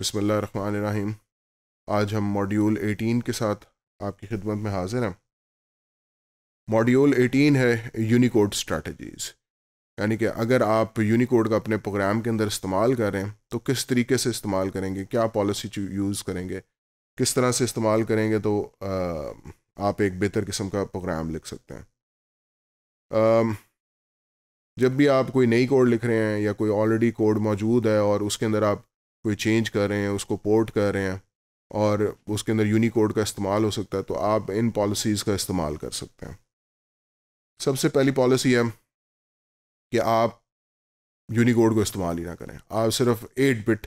बसमीम आज हम मॉड्यूल 18 के साथ आपकी खिदमत में हाजिर हैं मॉड्यूल 18 है यूनिकोड स्ट्रेटजीज़ यानी कि अगर आप यूनिकोड का अपने प्रोग्राम के अंदर इस्तेमाल कर रहे हैं तो किस तरीके से इस्तेमाल करेंगे क्या पॉलिसी यूज़ करेंगे किस तरह से इस्तेमाल करेंगे तो आप एक बेहतर किस्म का प्रोग्राम लिख सकते हैं जब भी आप कोई नई कोड लिख रहे हैं या कोई ऑलरेडी कोड मौजूद है और उसके अंदर आप कोई चेंज कर रहे हैं उसको पोर्ट कर रहे हैं और उसके अंदर यूनिकोड का इस्तेमाल हो सकता है तो आप इन पॉलिसीज़ का इस्तेमाल कर सकते हैं सबसे पहली पॉलिसी है कि आप यूनिकोड को इस्तेमाल ही ना करें आप सिर्फ एट बिट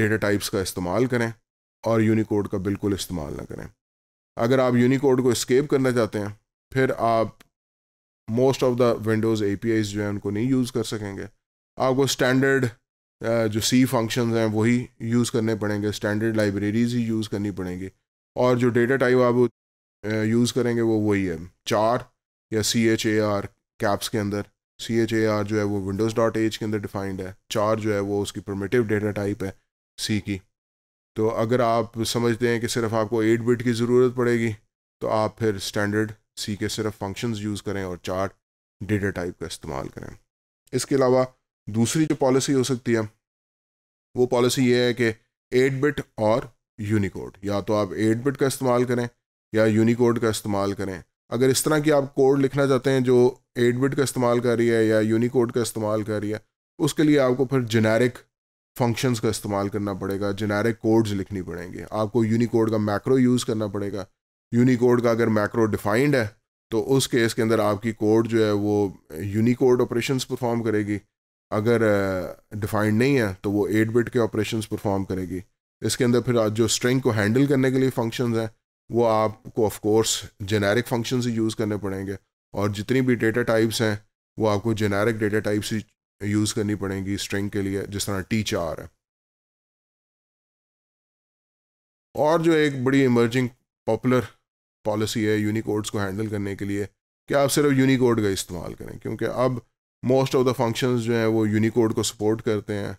डेटा टाइप्स का इस्तेमाल करें और यूनिकोड का बिल्कुल इस्तेमाल ना करें अगर आप यूनिकोड को स्केप करना चाहते हैं फिर आप most of the Windows uh जो है उनको नहीं यूज़ कर सकेंगे आपको स्टैंडर्ड जो सी फंक्शन हैं वही यूज़ करने पड़ेंगे स्टैंडर्ड लाइब्रेरीज ही यूज़ करनी पड़ेंगी और जो डेटा टाइप आप यूज़ करेंगे वो वही है चार या C H A R caps के अंदर सी एच ए आर जो है वो विंडोज़ डॉट एच के अंदर डिफाइंड है चार जो है वो उसकी प्रमेटिव डेटा टाइप है सी की तो अगर आप समझते हैं कि सिर्फ आपको एट बिट की ज़रूरत पड़ेगी तो आप फिर स्टैंडर्ड सी के सिर्फ फंक्शंस यूज़ करें और चार डेटा टाइप का इस्तेमाल करें इसके अलावा दूसरी जो पॉलिसी हो सकती है वो पॉलिसी ये है कि एट बिट और यूनिकोड या तो आप एट बिट का इस्तेमाल करें या यूनिकोड का इस्तेमाल करें अगर इस तरह की आप कोड लिखना चाहते हैं जो एट बिट का इस्तेमाल कर रही है या यूनिकोड का इस्तेमाल कर रही है उसके लिए आपको फिर जेनेरिक फंक्शंस का इस्तेमाल करना पड़ेगा जेनेरिक कोड्स लिखनी पड़ेंगे आपको यूनिकोड का मैक्रो यूज़ करना पड़ेगा यूनिकोड का अगर मैक्रो डिफाइंड है तो उस केस के अंदर आपकी कोड जो है वो यूनिकोड ऑपरेशंस परफॉर्म करेगी अगर डिफाइंड नहीं है तो वो एट बिट के ऑपरेशंस परफॉर्म करेगी इसके अंदर फिर जो स्ट्रिंग को हैंडल करने के लिए फंक्शंस हैं वो आपको ऑफ कोर्स जेनेरिक फंक्शंस ही यूज़ करने पड़ेंगे और जितनी भी डेटा टाइप्स हैं वो आपको जेनेरिक डेटा टाइप्स ही यूज़ करनी पड़ेंगी स्ट्रिंग के लिए जिस तरह टी चार है और जो एक बड़ी इमर्जिंग पॉपुलर पॉलिसी है यूनिकोड्स को हैंडल करने के लिए कि आप सिर्फ यूनिकोड का इस्तेमाल करें क्योंकि अब मोस्ट ऑफ द फंक्शंस जो हैं वो यूनिकोड को सपोर्ट करते हैं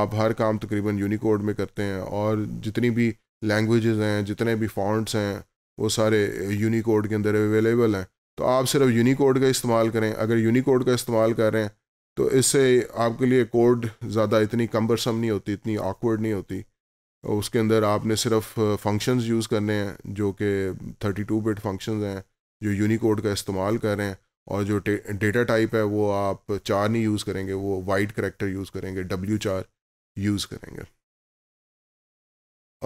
आप हर काम तकरीबन यूनिकोड में करते हैं और जितनी भी लैंग्वेजेस हैं जितने भी फॉन्ट्स हैं वो सारे यूनिकोड के अंदर अवेलेबल हैं तो आप सिर्फ यूनिकोड का इस्तेमाल करें अगर यूनिकोड का इस्तेमाल कर रहे हैं तो इससे आपके लिए कोड ज़्यादा इतनी कम्बरसम नहीं होती इतनी ऑकवर्ड नहीं होती उसके अंदर आपने सिर्फ फंक्शंस यूज़ करने हैं जो कि 32 बिट फंक्शंस हैं जो यूनिकोड का इस्तेमाल कर रहे हैं और जो डेटा टाइप है वो आप चार नहीं यूज़ करेंगे वो वाइट करेक्टर यूज़ करेंगे डब्ल्यू चार यूज़ करेंगे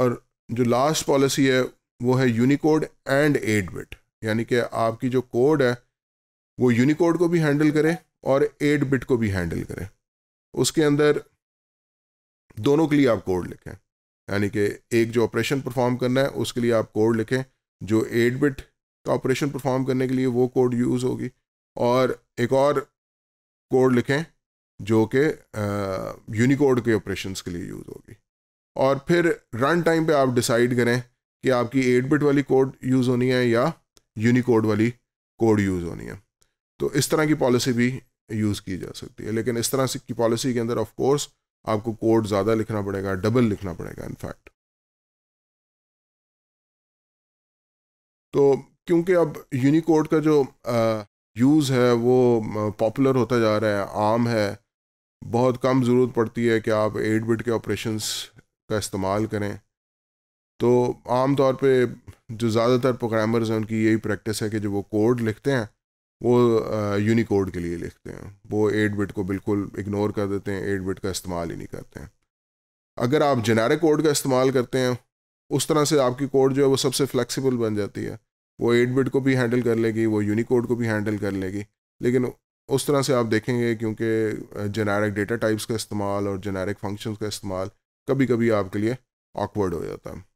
और जो लास्ट पॉलिसी है वो है यूनिकोड एंड एट बिट यानी कि आपकी जो कोड है वो यूनिकोड को भी हैंडल करें और एट बिट को भी हैंडल करें उसके अंदर दोनों के लिए आप कोड लिखें यानी कि एक जो ऑपरेशन परफॉर्म करना है उसके लिए आप कोड लिखें जो एट बिट का ऑपरेशन परफॉर्म करने के लिए वो कोड यूज़ होगी और एक और कोड लिखें जो कि यूनिकोड के ऑपरेशन के लिए यूज़ होगी और फिर रन टाइम पे आप डिसाइड करें कि आपकी एट बिट वाली कोड यूज़ होनी है या यूनिकोड वाली कोड यूज़ होनी है तो इस तरह की पॉलिसी भी यूज़ की जा सकती है लेकिन इस तरह की पॉलिसी के अंदर ऑफ कोर्स आपको कोड ज़्यादा लिखना पड़ेगा डबल लिखना पड़ेगा इनफैक्ट तो क्योंकि अब यूनिकोड का जो यूज़ है वो पॉपुलर होता जा रहा है आम है बहुत कम ज़रूरत पड़ती है कि आप एट बिट के ऑपरेशंस का इस्तेमाल करें तो आम तौर पे जो ज़्यादातर प्रोग्रामर्स हैं उनकी यही प्रैक्टिस है कि जो वो कोड लिखते हैं वो यूनिकोड के लिए लिखते हैं वो एट बिट को बिल्कुल इग्नोर कर देते हैं एट बिट का इस्तेमाल ही नहीं करते हैं अगर आप जेनेरिक कोड का इस्तेमाल करते हैं उस तरह से आपकी कोड जो है वो सबसे फ्लेक्सिबल बन जाती है वो एट बिट को भी हैंडल कर लेगी वो यूनिकोड को भी हैंडल कर लेगी लेकिन उस तरह से आप देखेंगे क्योंकि जेनेरिक डेटा टाइप्स का इस्तेमाल और जेनेरिक फंक्शंस का इस्तेमाल कभी कभी आपके लिए ऑकवर्ड हो जाता है